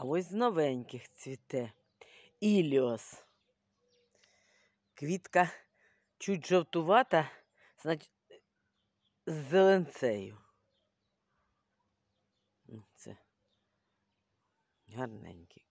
А ось з новеньких цвіте. Іліос. Квітка чуть жовтувата, значить, з зеленцею. Це гарненький